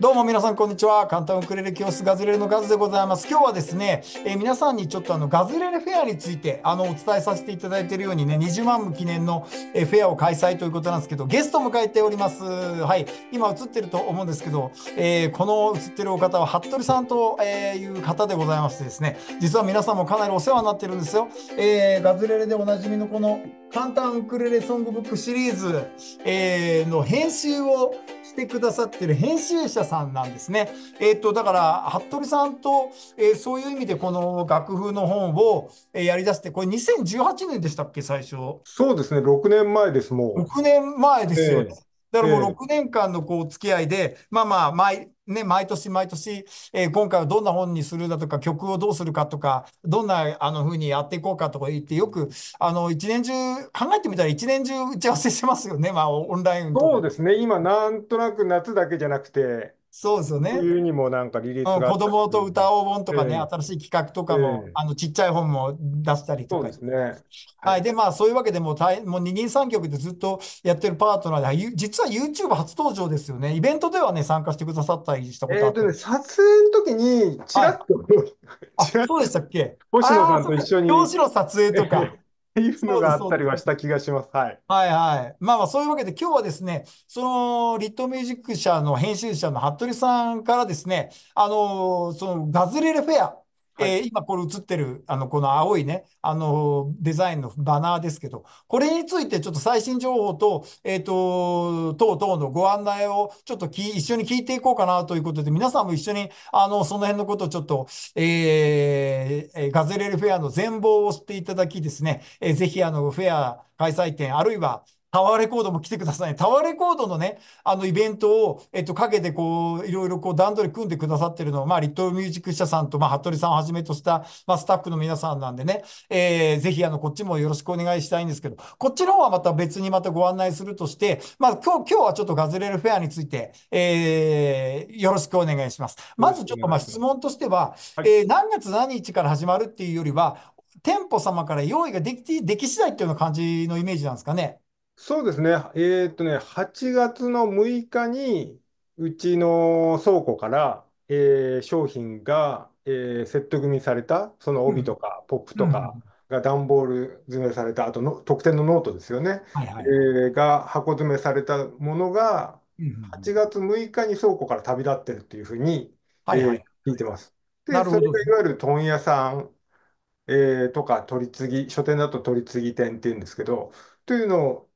どうも皆さん、こんにちは。簡単ウクレレ教室ガズレレのガズでございます。今日はですね、えー、皆さんにちょっとあのガズレレフェアについてあのお伝えさせていただいているようにね、20万部記念の、えフェアを開催ということなんですけど、ゲストを迎えております。はい、今映ってると思うんですけど、えー、この映ってるお方は服部さんという方でございましてですね、実は皆さんもかなりお世話になってるんですよ。えー、ガズレレでおなじみのこの簡単ウクレレソングブックシリーズ、えー、の編集をってくださってる編集者さんなんですね。えっ、ー、と、だから、服部さんと、えー、そういう意味でこの楽譜の本を、えー、やりだして、これ2018年でしたっけ、最初。そうですね、6年前です、もう。6年前ですよね。えーだからもう6年間のこう付き合いで、まあまあ毎、ね、毎年毎年、えー、今回はどんな本にするだとか、曲をどうするかとか、どんなあの風にやっていこうかとか言って、よく、あの、一年中、考えてみたら一年中打ち合わせしてますよね、まあ、オンラインそうですね、今、なんとなく夏だけじゃなくて、そうですよね。そにもなんかリリースが、うん、子供と歌おう本とかね、えー、新しい企画とかも、えー、あのちっちゃい本も出したりとか。そうですね。はい、はい。で、まあ、そういうわけでもう大、もう二人三脚でずっとやってるパートナーで、実は YouTube 初登場ですよね。イベントではね、参加してくださったりしたことあって。えー、ね、撮影の時に、ちらっと、はい、あ、そうでしたっけ 星野さんと一緒に。表紙の撮影とか。っていうのがあったりはした気がします。はい。はいはい。まあまあ、そういうわけで今日はですね、その、リットミュージック社の編集者の服部さんからですね、あの、その、ガズレレフェア、えー、今これ映ってる、あの、この青いね、あの、デザインのバナーですけど、これについてちょっと最新情報と、えっ、ー、と、等々のご案内をちょっとき一緒に聞いていこうかなということで、皆さんも一緒に、あの、その辺のことをちょっと、えー、ガゼレルフェアの全貌を知っていただきですね、えー、ぜひあの、フェア開催店、あるいは、タワーレコードも来てください。タワーレコードのね、あのイベントを、えっと、陰でこう、いろいろこう段取り組んでくださってるのは、まあ、リットルミュージック社さんと、まあ、服部さんをはじめとした、まあ、スタッフの皆さんなんでね、えー、ぜひ、あの、こっちもよろしくお願いしたいんですけど、こっちの方はまた別にまたご案内するとして、まあ、今日、今日はちょっとガズレルフェアについて、えー、よろしくお願いします。まずちょっと、まあ、質問としては、はい、えー、何月何日から始まるっていうよりは、店舗様から用意ができでき次第っていうような感じのイメージなんですかね。そうですね。えーっとね、8月の6日に、うちの倉庫から、えー商品が、えーセット組みされた、そのう帯ん。とかポップとかが段ボール詰めされた、あとの特典のノートですよね、はいはい。えーが箱詰めされたものが、う8月6日に倉庫から旅立ってるっていうふうに、はえいはーい。聞いてます。で、なるそほれど。がいわゆる問屋さん、えーとか取次書店だと取次店っていうんですけど、というのを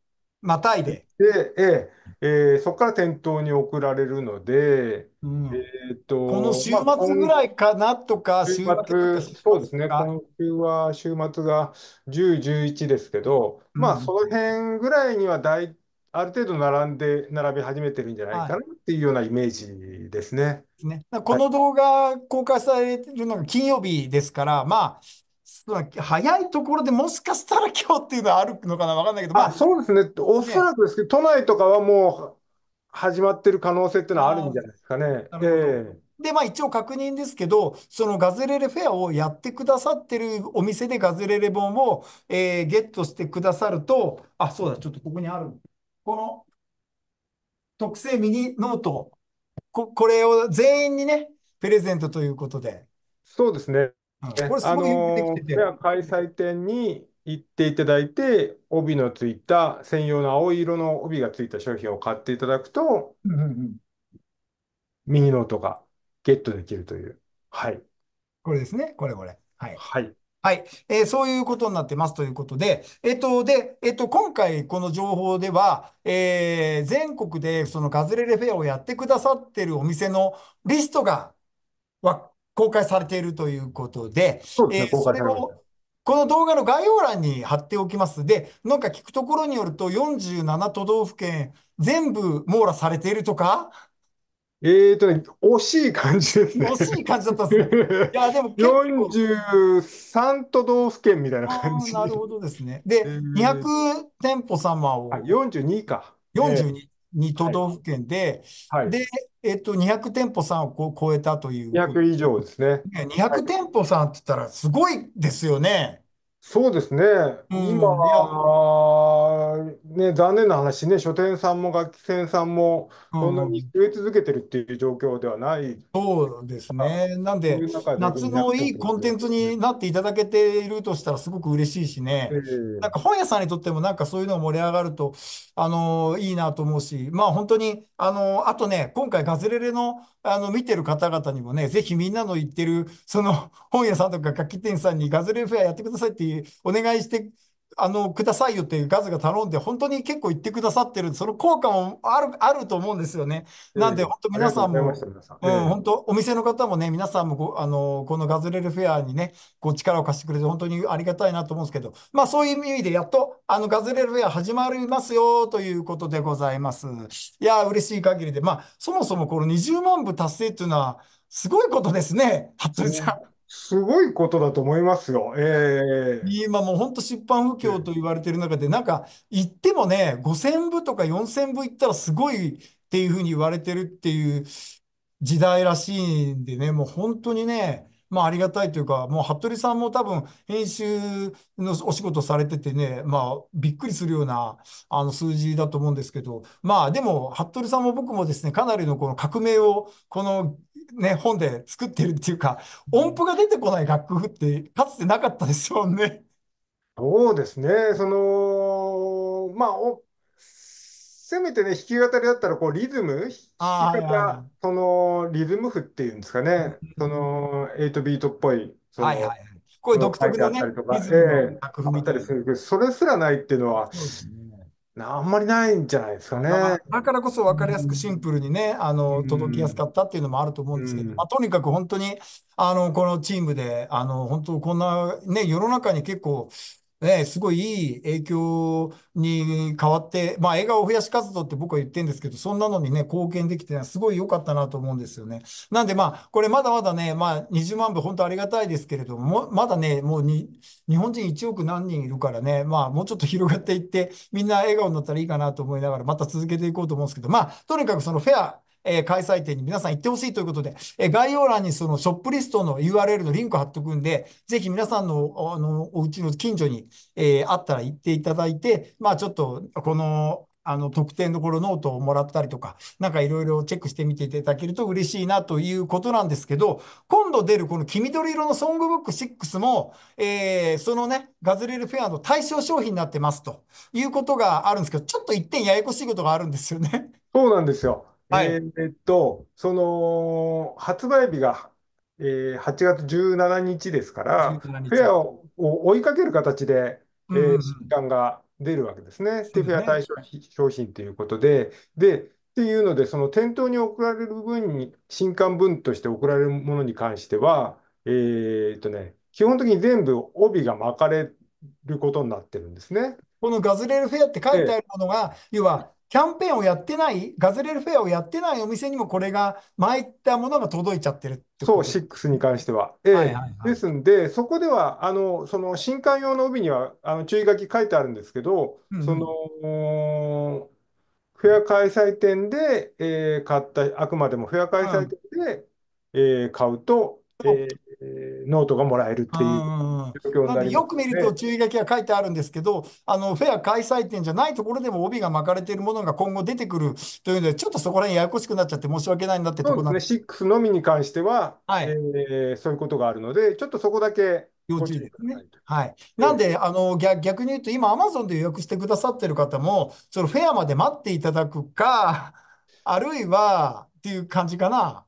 またいで。で、えええー、そこから店頭に送られるので、うん、えっと、この週末ぐらいかなとか、まあ、週末、そうですね、この週は週末が10、11ですけど、まあ、その辺ぐらいには大、ある程度並んで、並び始めてるんじゃないかなっていうようなイメージですね。ね。この動画公開されるのが金曜日ですから、まあ、早いところでもしかしたら今日っていうのはあるのかな、わかんないけど、まあ、そうですね、おそらくですけど、ね、都内とかはもう始まってる可能性っていうのはあるんじゃないですかね。えー、で、まあ一応確認ですけど、そのガズレレフェアをやってくださってるお店でガズレレ本を、えー、ゲットしてくださると、あ、そうだ、ちょっとここにある。この特製ミニノート、こ、これを全員にね、プレゼントということで。そうですね。これすあきのてー、開催店に行っていただいて、帯のついた専用の青色の帯がついた商品を買っていただくと、右の音ミニノートがゲットできるという。はい。これですね、これこれ。はい。はい。はい。えーそういうことになってますということで、えっと、で、えっと、今回この情報では、えー全国でそのガズレレフェアをやってくださってるお店のリストがわ公開されているということで、そえれてこの動画の概要欄に貼っておきます。で、なんか聞くところによると、47都道府県全部網羅されているとかえーとね、惜しい感じですね。惜しい感じだったんですね。いや、でも結構。43都道府県みたいな感じ。なるほどですね。で、えー、200店舗様を。あ、42か。42。2都道府県で、はいはい、で、えっと、200店舗さんを超えたという。200以上ですね。200店舗さんって言ったらすごいですよね。そうですね。うん、今いや、は、ね、残念な話ね、書店さんも楽器店さんも、そんなん、に増え続けてるっていう状況ではないそうですね。なんそうで、いう中で夏のいいコンテンツになっていただけているとしたらすごく嬉しいしね。なんか本屋さんにとってもなんかそういうの盛り上がると、あのいいなと思うし、まあ本当に、あのあとね、今回ガズレレの、あの見てる方々にもね、ぜひみんなの行ってる、その本屋さんとか楽器店さんにガズレレフェアやってくださいってお願いして、あの、くださいよってガズが頼んで、本当に結構言ってくださってる、その効果もある、あると思うんですよね。なんで、本当皆さんも、うん、本当お店の方もね、皆さんもご、あの、このガズレルフェアにね、こう力を貸してくれて、本当にありがたいなと思うんですけど、まあそういう意味で、やっと、あの、ガズレルフェア始まりますよ、ということでございます。いや、嬉しい限りで、まあ、そもそもこの20万部達成っていうのは、すごいことですね、服部さん。すごいことだと思いますよ。え今もう本当出版不況と言われてる中で、なんか行ってもね、5000部とか4000部行ったらすごいっていうふうに言われてるっていう時代らしいんでね、もう本当にね、まあありがたいというか、もう服部さんも多分編集のお仕事されててね、まあびっくりするようなあの数字だと思うんですけど、まあでも服部さんも僕もですね、かなりのこの革命をこのね、本で作ってるっていうか、音符が出てこない楽譜ってかつてなかったですもんね。そうですね。その、まあ、おせめてね、弾き語りだったら、こう、リズム、弾きはいい方、その、リズム譜っていうんですかね。その、8ビートっぽい、はいはいはい。こういう独特てのね、リズえムのえ、楽譜あみったいりな。するけど、それすらないっていうのは、あんまりないんじゃないですかね。だからこそ分かりやすくシンプルにね、あの、届きやすかったっていうのもあると思うんですけど、うん、まあ、とにかく本当に、あの、このチームで、あの、本当こんな、ね、世の中に結構、ね、すごいいい影響に変わって、まあ、笑顔を増やし活動って僕は言ってるんですけど、そんなのにね、貢献できて、すごい良かったなと思うんですよね。なんで、まあ、これまだまだね、まあ、20万部、本当ありがたいですけれども、まだね、もうに、日本人1億何人いるからね、まあ、もうちょっと広がっていって、みんな笑顔になったらいいかなと思いながら、また続けていこうと思うんですけど、まあ、とにかくそのフェア、えー、開催店に皆さん行ってほしいということで、えー、概要欄にそのショップリストの URL のリンク貼っておくんで、ぜひ皆さんの、あの、お家の近所に、えー、あったら行っていただいて、まあちょっと、この、あの、特典のこノートをもらったりとか、なんかいろいろチェックしてみていただけると嬉しいなということなんですけど、今度出るこの黄緑色のソングブック6も、えー、そのね、ガズレルフェアの対象商品になってますということがあるんですけど、ちょっと一点ややこしいことがあるんですよね。そうなんですよ。はい。えーっと、その、発売日が、えー8月17日ですから、17フェアを追いかける形で、うえんうん刊が出るわけですね。そで、フェアね。対象商品ということで、で、っていうので、その店頭に送られる分に、新刊分として送られるものに関しては、えーっとね、基本的に全部帯が巻かれることになってるんですね。このガズレールフェアって書いてええあるものが、要はキャンペーンをやってない、ガズレレフェアをやってないお店にもこれが、参ったものが届いちゃってるってそう、こと6に関しては。ええはいはいですんで、そこでは、あの、その新刊用の帯には、あの、注意書き書いてあるんですけど、その、フェア開催店で、えー買った、あくまでもフェア開催店で、えー買うと、えー、ノートがもらえるっていう、なんでよく見ると注意書きが書いてあるんですけど、あのフェア開催店じゃないところでも帯が巻かれているものが今後出てくるというので、ちょっとそこら辺ややこしくなっちゃって申し訳ないなってところなんですね、6のみに関しては、はい、えー、そういうことがあるので、ちょっとそこだけ要注意ですね。はい。なんで、あの、逆逆に言うと、今、アマゾンで予約してくださってる方も、そのフェアまで待っていただくか、あるいは、っていう感じかな。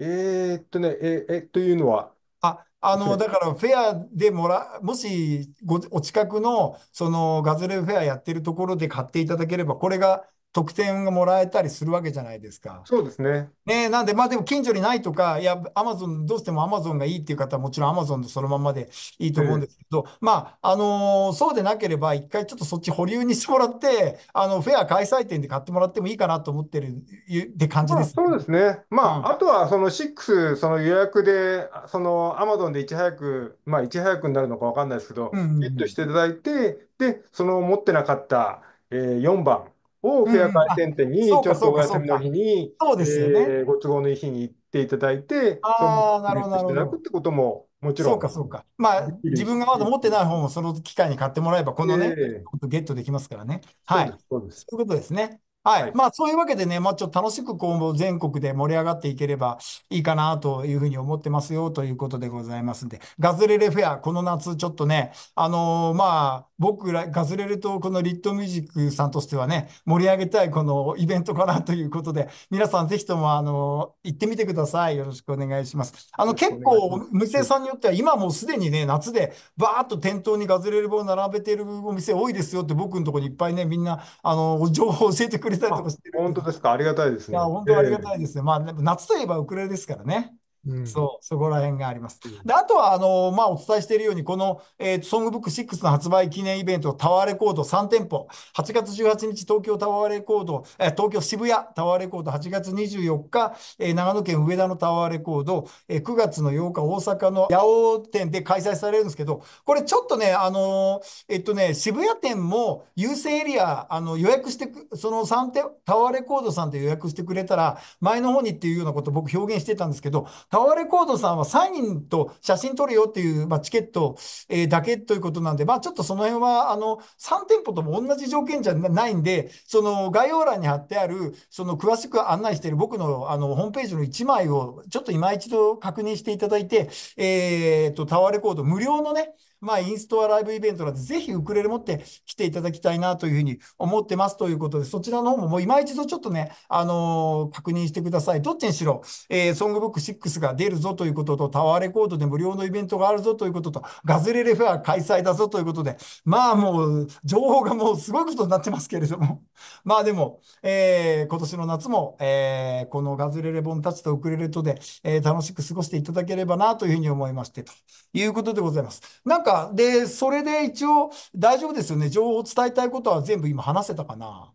えーっとね、え、え、というのは、あ、あの、だからフェアでもら、もしご、お近くの、そのガズレーフェアやってるところで買っていただければ、これが得点がもらえたりするわけじゃないですか。そうですね。ねなんで、まあでも近所にないとか、いや、アマゾン、どうしてもアマゾンがいいっていう方はもちろんアマゾンでそのままでいいと思うんですけど、えー、まあ、あのー、そうでなければ、一回ちょっとそっち保留にしてもらって、あの、フェア開催店で買ってもらってもいいかなと思ってるって感じです、ねまあ、そうですね。まあ、うん、あとはその6、その予約で、そのアマゾンでいち早く、まあ、いち早くになるのかわかんないですけど、ゲ、うんうん、ットしていただいて、で、その持ってなかった、えー、4番、をフェア会店に、ちょっとお休みの日に、そうですよね。えーご都合のいい日に行っていただいて、ああ、なるほど、ってことも、もちろそうか、そうか。まあ、自分がまだ持ってない本をその機会に買ってもらえば、このね、えゲットできますからね。はい。そうです、そうです。そういうことですね。はい。まあ、そういうわけでね、まあ、ちょっと楽しく今後全国で盛り上がっていければいいかなというふうに思ってますよということでございますんで、ガズレレフェア、この夏ちょっとね、あのー、まあ、僕ら、ガズレレとこのリットミュージックさんとしてはね、盛り上げたいこのイベントかなということで、皆さんぜひとも、あのー、行ってみてください。よろしくお願いします。あの、結構、無声さんによっては、今もうすでにね、夏でバーッと店頭にガズレレ棒並べてるお店多いですよって、僕のところにいっぱいね、みんな、あのー、情報を教えてくれ作りたいとこしてる。本当ですか、ありがたいですね。いや、本当ありがたいですね。まあ、夏といえばウクレレですからね。うん、そう、そこら辺があります。で、あとは、あの、まあ、お伝えしているように、この、えー、ソングブック6の発売記念イベント、タワーレコード3店舗、8月18日、東京タワーレコード、えー、東京渋谷タワーレコード、8月24日、えー、長野県上田のタワーレコード、えー、9月の8日、大阪の八尾店で開催されるんですけど、これちょっとね、あのー、えっとね、渋谷店も優先エリア、あの、予約してく、その3店、タワーレコードさんで予約してくれたら、前の方にっていうようなこと僕表現してたんですけど、タタワーレコードさんはサインと写真撮るよっていう、まあ、チケット、えー、だけということなんで、まあ、ちょっとその辺は、あの、3店舗とも同じ条件じゃないんで、その概要欄に貼ってある、その詳しく案内している僕の、あの、ホームページの1枚を、ちょっと今一度確認していただいて、えっ、ー、と、タワーレコード無料のね、まあ、インストアライブイベントなんで、ぜひウクレレ持って来ていただきたいなというふうに思ってますということで、そちらの方ももう今一度ちょっとね、あのー、確認してください。どっちにしろ、えー、ソングブック6が出るぞということと、タワーレコードで無料のイベントがあるぞということと、ガズレレフェア開催だぞということで、まあもう、情報がもうすごいことになってますけれども、まあでも、えー、今年の夏も、えー、このガズレレ本たちとウクレレとで、えー、楽しく過ごしていただければなというふうに思いまして、ということでございます。なんかか、で、それで一応大丈夫ですよね。情報を伝えたいことは全部今話せたかな。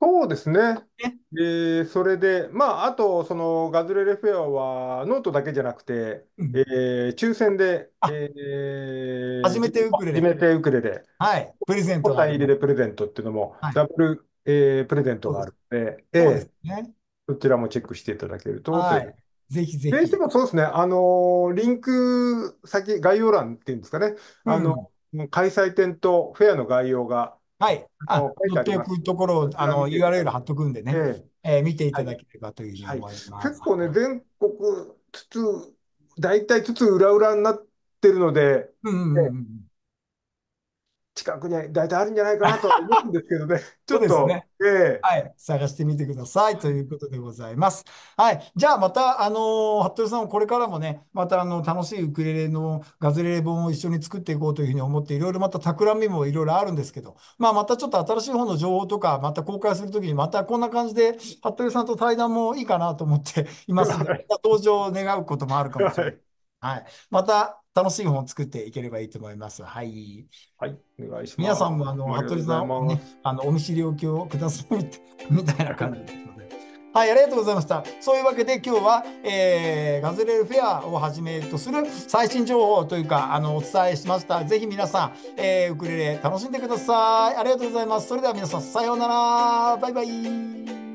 そうですね。えーそれで、まあ、あと、そのガズレレフェアは、ノートだけじゃなくて、うんえー抽選で、あえー初めてウクレレ初めてウクレレ、はい。プレゼントがあ入りでプレゼントっていうのも、ダブル、えープレゼントがあるので、す。そうでえーそちらもチェックしていただけるとといはい。ぜひぜひ。てもそうですね、あの、リンク先、概要欄っていうんですかね、うあん。の、開催店とフェアの概要が、はい。あの、書載っておくところあの、見ていた URL 貼っとくんでね、えええー見ていただければというふうにはい。思い結構ね、全国つつ、大体つつ裏裏になってるので、うんうんうん。近くに大体あるんじゃないかなと思うんですけどね。ちょっと、ねえー、はい、探してみてくださいということでございます。はい、じゃあまた、あの服部さん、これからもね、またあの楽しいウクレレのガズレレ本を一緒に作っていこうというふうに思って、いろいろまた企みもいろいろあるんですけど、まあ、またちょっと新しい本の情報とか、また公開するときに、またこんな感じで、服部さんと対談もいいかなと思っていますので、また登場を願うこともあるかもしれない。はいはい。また楽しい本を作っていければいいと思います。はい。はい、お願いします。皆さんもあの服部さんの、ね、あのお見知りおきをください みたいな感じですので。はい、ありがとうございました。そういうわけで今日は、えー、ガズレールフェアをはじめとする最新情報というかあのお伝えしました。ぜひ皆さん、えー、ウクレレ楽しんでください。ありがとうございます。それでは皆さんさようなら。バイバイ。